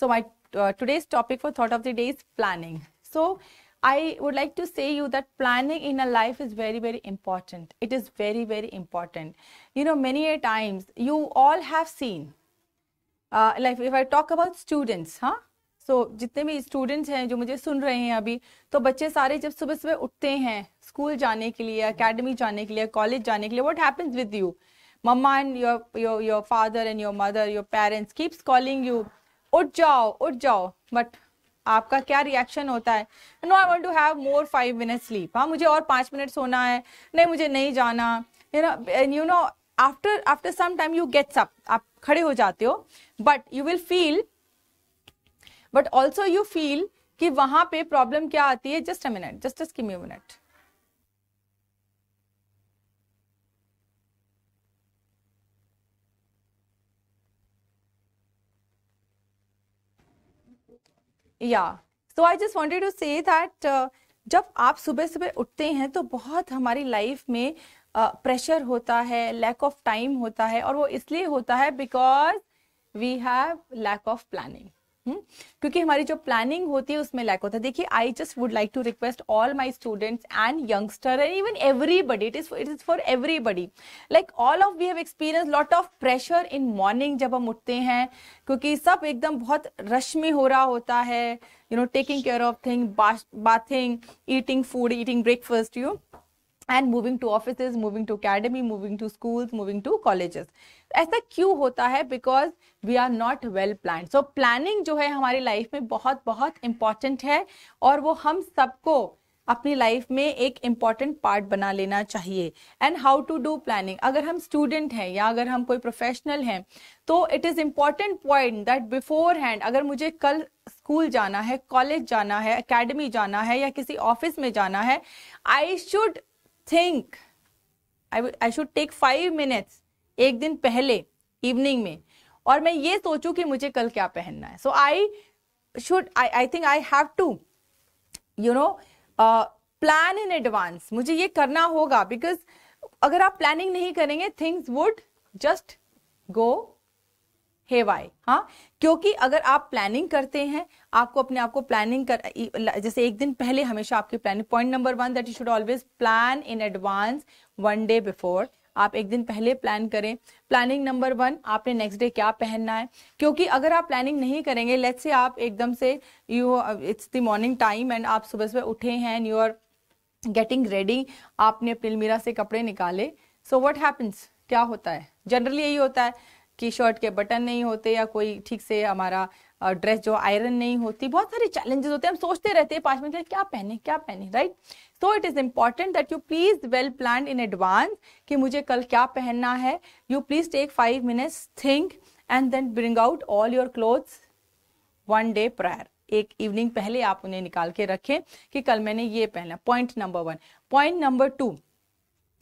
So my uh, today's topic for thought of the day is planning. So I would like to say you that planning in a life is very, very important. It is very, very important. You know, many a times you all have seen, uh, like if I talk about students, huh? so, जितने भी students हैं जो मुझे सुन रहे हैं अभी तो बच्चे सारे जब सुबह सुबह उठते हैं स्कूल जाने के लिए अकेडमी जाने के लिए कॉलेज जाने के लिए व्हाट हैपेंस विद यू मम्मा and your your your father and your mother your parents keeps calling you उठ जाओ उठ जाओ बट आपका क्या रिएक्शन होता है no I want to have more five minute sleep हाँ मुझे और पाँच मिनट सोना है नहीं मुझे नहीं जाना you know you know after after some time you gets up आप खड़े हो जाते हो but you will feel but also you feel कि वहां पे प्रॉब्लम क्या आती है just a minute just us minute या so I just wanted to say that जब आप सुबह सुबह उठते हैं तो बहुत हमारी लाइफ में प्रेशर uh, होता है लैक ऑफ टाइम होता है और वो इसलिए होता है because we have lack of planning hmm, क्योंकि हमारी जो प्लानिंग होती है उसमें लैक होता है देखिए I just would like to request all my students and youngster and even everybody it is it is for everybody like all of we have experience lot of pressure in morning जब हम उठते हैं क्योंकि सब एकदम बहुत rush में हो रहा होता है you know taking care of thing bathing eating food eating breakfast you and moving to office moving to academy moving to school moving to colleges ऐसा क्यों होता है because we are not well plan so planning जो है हमारी life में बहुत बहुत इंपॉर्टेंट है और वो हम सबको अपनी लाइफ में एक इम्पॉर्टेंट पार्ट बना लेना चाहिए and how to do planning अगर हम स्टूडेंट हैं या अगर हम कोई प्रोफेशनल हैं तो it is important point that beforehand अगर मुझे कल स्कूल जाना है कॉलेज जाना है अकेडमी जाना है या किसी ऑफिस में जाना है I should think I I should take five minutes एक दिन पहले इवनिंग में और मैं ये सोचूं कि मुझे कल क्या पहनना है so I should I I think I have to you know plan in advance मुझे ये करना होगा बिकॉज अगर आप प्लानिंग नहीं करेंगे things would just go by हाँ क्योंकि अगर आप प्लानिंग करते हैं आपको अपने आप को प्लानिंग कर जैसे एक दिन पहले हमेशा आपकी planning point number one that you should always plan in advance one day before आप एक दिन पहले प्लान करें प्लानिंग नंबर वन आपने नेक्स्ट डे क्या पहनना है क्योंकि अगर आप प्लानिंग नहीं करेंगे लेट्स से आप एकदम से you it's the morning time and आप सुबह सुबह उठे हैं and you are getting ready आपने अपने अलमीरा से कपड़े निकाले सो वट हैपन्स क्या होता है जनरली यही होता है की शर्ट के बटन नहीं होते या कोई ठीक से हमारा ड्रेस जो आयरन नहीं होती बहुत सारे चैलेंजेस होते हैं हम सोचते रहते हैं पांच मिनट क्या पहने क्या पहने right so it is important that you please well plan in advance कि मुझे कल क्या पहनना है you please take five minutes think and then bring out all your clothes one day prior एक इवनिंग पहले आप उन्हें निकाल के रखें कि कल मैंने ये पहना point number one point number two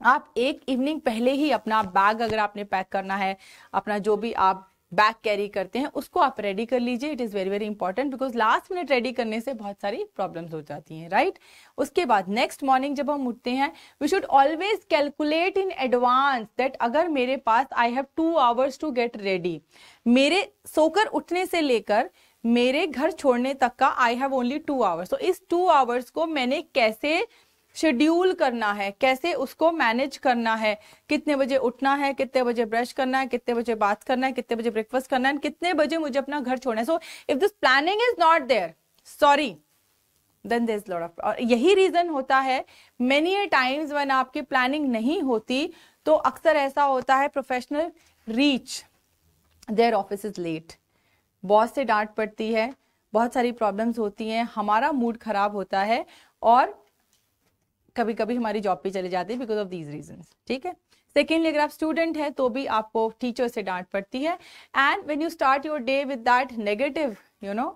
आप एक इवनिंग पहले ही अपना बैग अगर आपने पैक करना है अपना जो भी आप बैग कैरी करते हैं उसको आप रेडी कर लीजिए it is very very important because last minute ready करने से बहुत सारी प्रॉब्लम्स हो जाती हैं राइट right? उसके बाद नेक्स्ट मॉर्निंग जब हम उठते हैं we should always calculate in advance that अगर मेरे पास I have two hours to get ready मेरे सोकर उठने से लेकर मेरे घर छोड़ने तक का I have only two hours तो इस टू आवर्स को मैंने कैसे शेड्यूल करना है कैसे उसको मैनेज करना है कितने बजे उठना है कितने बजे ब्रश करना है कितने बजे बात करना है कितने बजे ब्रेकफास्ट करना है कितने बजे मुझे अपना घर छोड़ना है so if this planning is not there sorry then there is lot of और यही रीजन होता है मेनी टाइम्स वन आपकी प्लानिंग नहीं होती तो अक्सर ऐसा होता है professional reach there office is late boss से डांट पड़ती है बहुत सारी प्रॉब्लम्स होती हैं हमारा मूड खराब होता है और कभी कभी हमारी जॉब पे चले जाते हैं बिकॉज ऑफ दीज रीजन ठीक है सेकेंडली अगर आप स्टूडेंट हैं तो भी आपको टीचर से डांट पड़ती है and when you start your day with that negative you know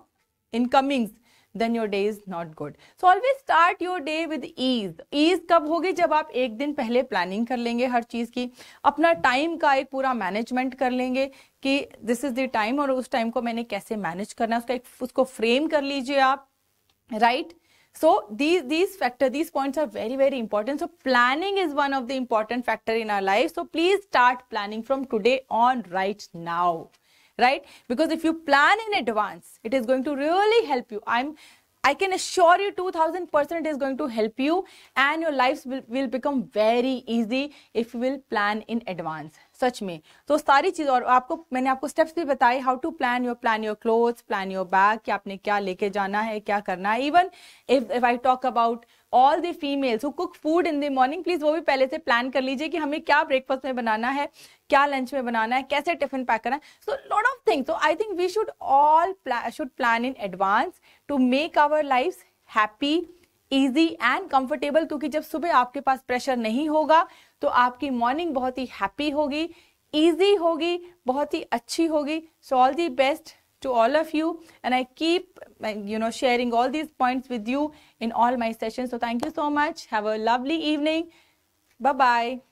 incoming then your day is not good so always start your day with ease ease कब होगी जब आप एक दिन पहले प्लानिंग कर लेंगे हर चीज की अपना टाइम का एक पूरा मैनेजमेंट कर लेंगे कि दिस इज द टाइम और उस टाइम को मैंने कैसे मैनेज करना है उसका एक उसको फ्रेम कर लीजिए आप right right? So these, these factor, these points are very, very important. So planning is one of the important factor in our life. So please start planning from today on right now, right? Because if you plan in advance, it is going to really help you. I'm, I can assure you 2000% is going to help you and your lives will, will become very easy if you will plan in advance. सच में तो सारी चीज़ और आपको मैंने आपको steps भी बताए how to plan your plan your cloth plan your bag कि आपने क्या लेके जाना है क्या करना है even if if I talk about all the females who cook food in the morning please वो भी पहले से प्लान कर लीजिए कि हमें क्या ब्रेकफास्ट में बनाना है क्या लंच में बनाना है कैसे टिफिन पैक करना है so lot of things so I think we should all should plan in advance to make our life happy easy and comfortable क्योंकि जब सुबह आपके पास प्रेशर नहीं होगा तो आपकी मॉर्निंग बहुत ही हैप्पी होगी ईजी होगी बहुत ही अच्छी होगी so all the best to all of you and i keep you know sharing all these points with you in all my sessions so thank you so much have a lovely evening bye bye